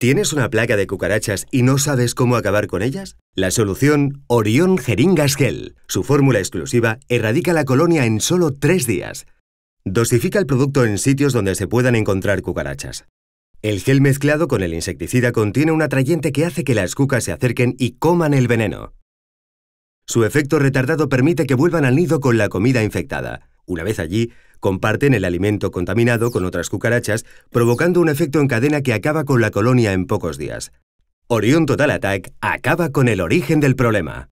¿Tienes una placa de cucarachas y no sabes cómo acabar con ellas? La solución Orión Jeringas Gel. Su fórmula exclusiva erradica la colonia en solo tres días. Dosifica el producto en sitios donde se puedan encontrar cucarachas. El gel mezclado con el insecticida contiene un atrayente que hace que las cucas se acerquen y coman el veneno. Su efecto retardado permite que vuelvan al nido con la comida infectada. Una vez allí, comparten el alimento contaminado con otras cucarachas, provocando un efecto en cadena que acaba con la colonia en pocos días. Orion Total Attack acaba con el origen del problema.